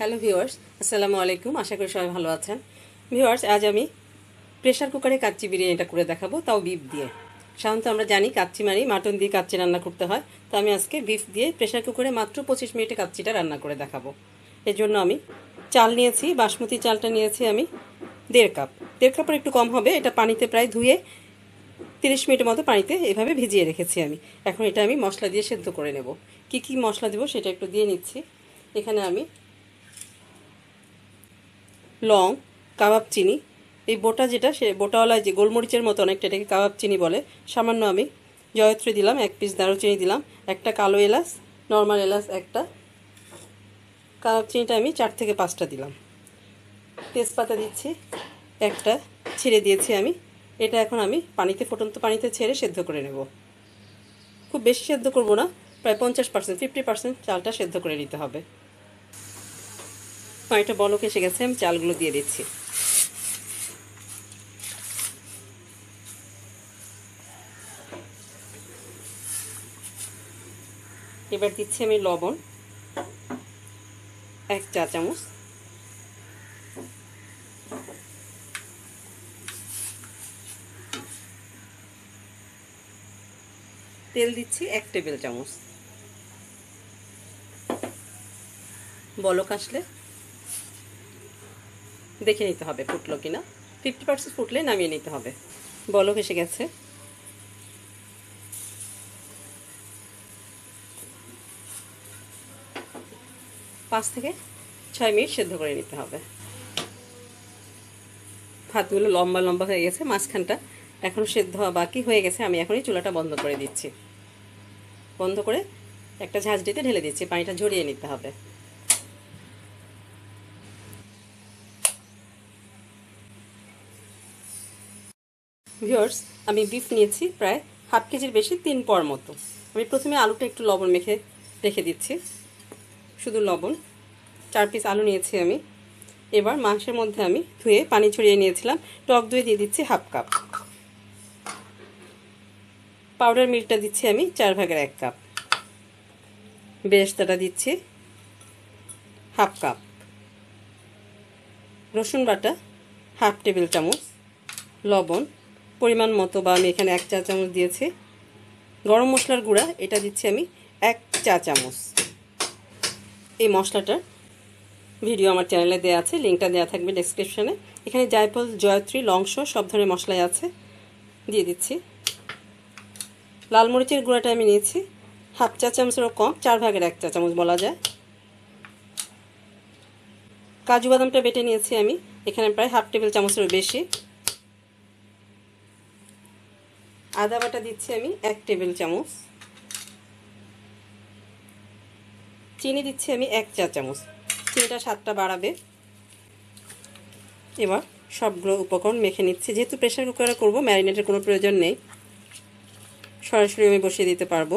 Hello viewers আসসালামু আলাইকুম আশা করি সবাই ভালো আছেন ভিওয়ার্স আজ আমি প্রেশার কুকারে কাচ্চি বিরিয়ানিটা করে দেখাবো তাও বিফ দিয়ে সাধারণত আমরা জানি কাচ্চি মারি মাটন দিয়ে কাচ্চি রান্না করতে হয় তো আমি আজকে বিফ দিয়ে প্রেশার কুকারে মাত্র পঁচিশ মিনিটে কাচ্চিটা রান্না করে দেখাবো এর জন্য আমি চাল নিয়েছি বাসমতি চালটা নিয়েছি আমি দেড় কাপ দেড় কাপের একটু কম হবে এটা পানিতে প্রায় ধুয়ে তিরিশ মিনিটের মতো পানিতে এভাবে ভিজিয়ে রেখেছি আমি এখন এটা আমি মশলা দিয়ে সেদ্ধ করে নেব কি কি মশলা দেবো সেটা একটু দিয়ে নিচ্ছি এখানে আমি লং কাবাব চিনি এই বোটা যেটা সে বোটাওয়ালায় যে গোলমরিচের মতো অনেকটা এটাকে কাবাব চিনি বলে সামান্য আমি জয়ত্রী দিলাম এক পিস দারুচিনি দিলাম একটা কালো এলাচ নর্মাল এলাচ একটা কাবাব চিনিটা আমি চার থেকে পাঁচটা দিলাম তেজপাতা দিচ্ছি একটা ছিঁড়ে দিয়েছি আমি এটা এখন আমি পানিতে ফুটন্ত পানিতে ছেড়ে সেদ্ধ করে নেব খুব বেশি সেদ্ধ করব না প্রায় পঞ্চাশ পার্সেন্ট ফিফটি পার্সেন্ট চালটা সেদ্ধ করে নিতে হবে কয়েকটা বলক এসে গেছে আমি চালগুলো দিয়ে দিচ্ছি এবার দিচ্ছি আমি লবণ এক চা চামচ তেল দিচ্ছি এক টেবিল চামচ বলক আসলে দেখে নিতে হবে ফুটলো কিনা ফিফটি পার্সেন্ট ফুটলে নামিয়ে নিতে হবে বলক এসে গেছে পাঁচ থেকে ছয় মিনিট সেদ্ধ করে নিতে হবে ভাতগুলো লম্বা লম্বা হয়ে গেছে মাঝখানটা এখন সেদ্ধ হওয়া বাকি হয়ে গেছে আমি এখনই চুলাটা বন্ধ করে দিচ্ছি বন্ধ করে একটা ঝাঁঝরিতে ঢেলে দিচ্ছি পানিটা ঝরিয়ে নিতে হবে ভিওর্স আমি বিফ নিয়েছি প্রায় হাফ কেজির বেশি তিন পর মতো আমি প্রথমে আলুটা একটু লবণ মেখে রেখে দিচ্ছি শুধু লবণ চার পিস আলু নিয়েছি আমি এবার মাংসের মধ্যে আমি ধুয়ে পানি ছড়িয়ে নিয়েছিলাম টক দই দিয়ে দিচ্ছি হাফ কাপ পাউডার মিল্কটা দিচ্ছি আমি চার ভাগের এক কাপ বেরেস্তাটা দিচ্ছি হাফ কাপ রসুন বাটা হাফ টেবিল চামচ লবণ পরিমাণ মতো বা আমি এখানে এক চা চামচ দিয়েছি গরম মশলার গুঁড়া এটা দিচ্ছি আমি এক চা চামচ এই মশলাটার ভিডিও আমার চ্যানেলে দেওয়া আছে লিঙ্কটা দেওয়া থাকবে ডেসক্রিপশানে এখানে জায়ফল জয়ত্রী লংস সব ধরনের মশলাই আছে দিয়ে দিচ্ছি লাল মরিচের গুঁড়াটা আমি নিয়েছি হাফ চা চামচেরও কম চার ভাগের এক চা চামচ বলা যায় কাজু বাদামটা বেটে নিয়েছি আমি এখানে প্রায় হাফ টেবিল চামচেরও বেশি আদা বাটা দিচ্ছি আমি এক টেবিল চামচ চিনি দিচ্ছি আমি এক চা চামচ চিনিটা স্বাদটা বাড়াবে এবার সবগুলো উপকরণ মেখে নিচ্ছি যেহেতু প্রেশার কুকারে করব ম্যারিনেটের কোনো প্রয়োজন নেই সরাসরি আমি বসিয়ে দিতে পারবো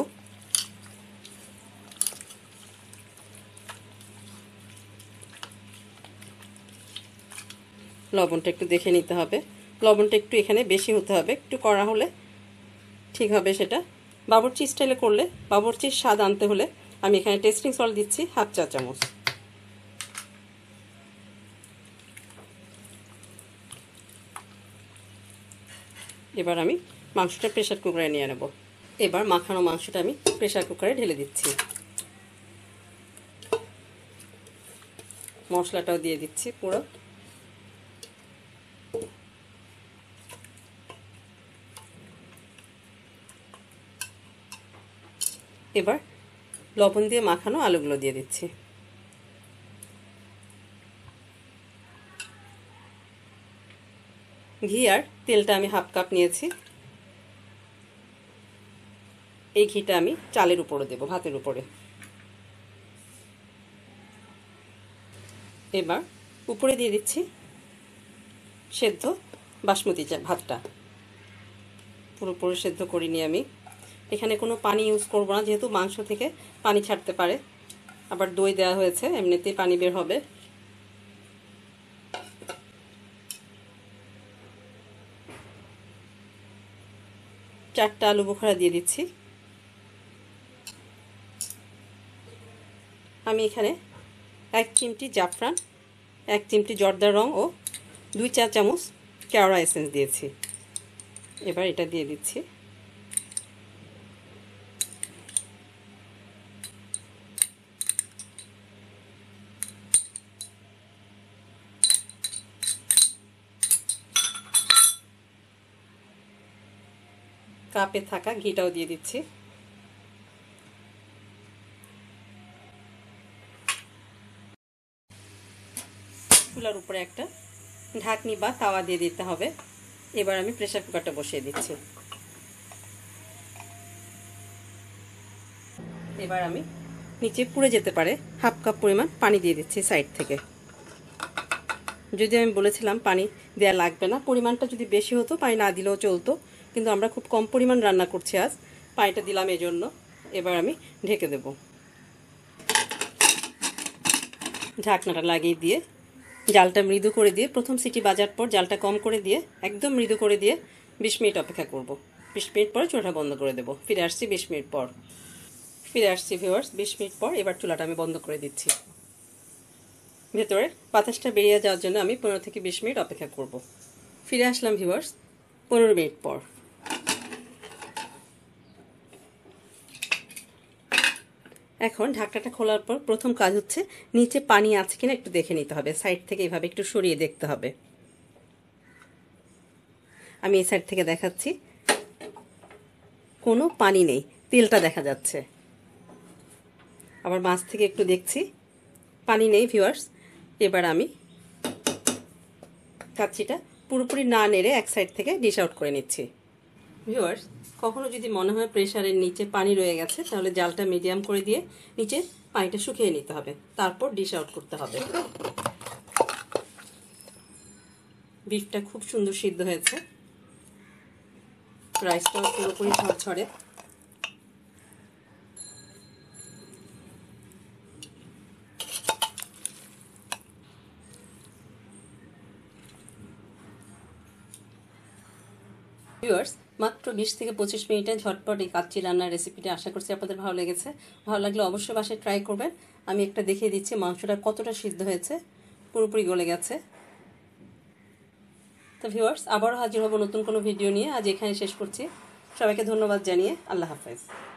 লবণটা একটু দেখে নিতে হবে লবণটা একটু এখানে বেশি হতে হবে একটু করা হলে ঠিক হবে সেটা বাবরচি স্টাইলে করলে বাবরচির স্বাদ আনতে হলে আমি এখানে টেস্টিং সল দিচ্ছি হাফ চা চামচ এবার আমি মাংসটা প্রেশার কুকারে নিয়ে নেব এবার মাখানো মাংসটা আমি প্রেশার কুকারে ঢেলে দিচ্ছি মশলাটাও দিয়ে দিচ্ছি পুরো এবার লবণ দিয়ে মাখানো আলুগুলো দিয়ে দিচ্ছি ঘি আর তেলটা আমি হাফ কাপ নিয়েছি এই ঘিটা আমি চালের উপরে দেব ভাতের উপরে এবার উপরে দিয়ে দিচ্ছি সেদ্ধ বাসমতি ভাতটা পুরোপুরি সেদ্ধ করিনি আমি এখানে কোনো পানি ইউজ করব না যেহেতু মাংস থেকে পানি ছাড়তে পারে আবার দই দেওয়া হয়েছে এমনিতেই পানি বের হবে চারটা আলু বোখরা দিয়ে দিচ্ছি আমি এখানে এক চিমটি জাফরান এক চিমটি জর্দার রং ও দুই চা চামচ কেওড়া এসেন্স দিয়েছি এবার এটা দিয়ে দিচ্ছি কাপে থাকা ঘিটাও দিয়ে দিচ্ছি চুলার উপরে একটা ঢাকনি বা তাওয়া দিয়ে দিতে হবে এবার আমি প্রেশার কুকারটা বসিয়ে দিচ্ছি এবার আমি নিচে পুড়ে যেতে পারে হাফ কাপ পরিমাণ পানি দিয়ে দিচ্ছি সাইড থেকে যদি আমি বলেছিলাম পানি দেয়া লাগবে না পরিমাণটা যদি বেশি হতো পানি না দিলেও চলতো কিন্তু আমরা খুব কম পরিমাণ রান্না করছি আজ পানিটা দিলাম এজন্য এবার আমি ঢেকে দেব ঢাকনাটা লাগিয়ে দিয়ে জালটা মৃদু করে দিয়ে প্রথম সিটি বাজার পর জালটা কম করে দিয়ে একদম মৃদু করে দিয়ে বিশ মিনিট অপেক্ষা করব। বিশ মিনিট পরে চুলাটা বন্ধ করে দেব ফিরে আসছি বিশ মিনিট পর ফিরে আসছি ভিউয়ার্স বিশ মিনিট পর এবার চুলাটা আমি বন্ধ করে দিচ্ছি ভেতরে বাতাসটা বেরিয়ে যাওয়ার জন্য আমি পনেরো থেকে বিশ মিনিট অপেক্ষা করব। ফিরে আসলাম ভিউয়ার্স পনেরো মিনিট পর এখন ঢাকাটা খোলার পর প্রথম কাজ হচ্ছে নিচে পানি আছে কিনা একটু দেখে নিতে হবে সাইড থেকে এভাবে একটু সরিয়ে দেখতে হবে আমি এই সাইড থেকে দেখাচ্ছি কোনো পানি নেই তেলটা দেখা যাচ্ছে আবার মাছ থেকে একটু দেখছি পানি নেই ভিউয়ার্স এবার আমি কাচ্চিটা পুরোপুরি না নেড়ে এক সাইড থেকে ডিস আউট করে নিচ্ছি ভিওয়ার্স কখনো যদি মনে হয় প্রেশারের নিচে পানি রয়ে গেছে তাহলে জালটা মিডিয়াম করে দিয়ে নিচে পানিটা শুকিয়ে নিতে হবে তারপর ডিশ আউট করতে হবে বিফটা খুব সুন্দর সিদ্ধ হয়েছে রাইসটাও পুরোপুরি ঝরঝরে ভিউয়ার্স মাত্র বিশ থেকে পঁচিশ মিনিটে ঝটপট এই কাচ্চি রান্নার রেসিপিটা আশা করছি আপনাদের ভালো লেগেছে ভালো লাগলে অবশ্যই বাসায় ট্রাই করবেন আমি একটা দেখিয়ে দিচ্ছি মাংসটা কতটা সিদ্ধ হয়েছে পুরোপুরি গলে গেছে তো ভিওয়ার্স আবারও হাজির হব নতুন কোনো ভিডিও নিয়ে আজ এখানে শেষ করছি সবাইকে ধন্যবাদ জানিয়ে আল্লাহ হাফেজ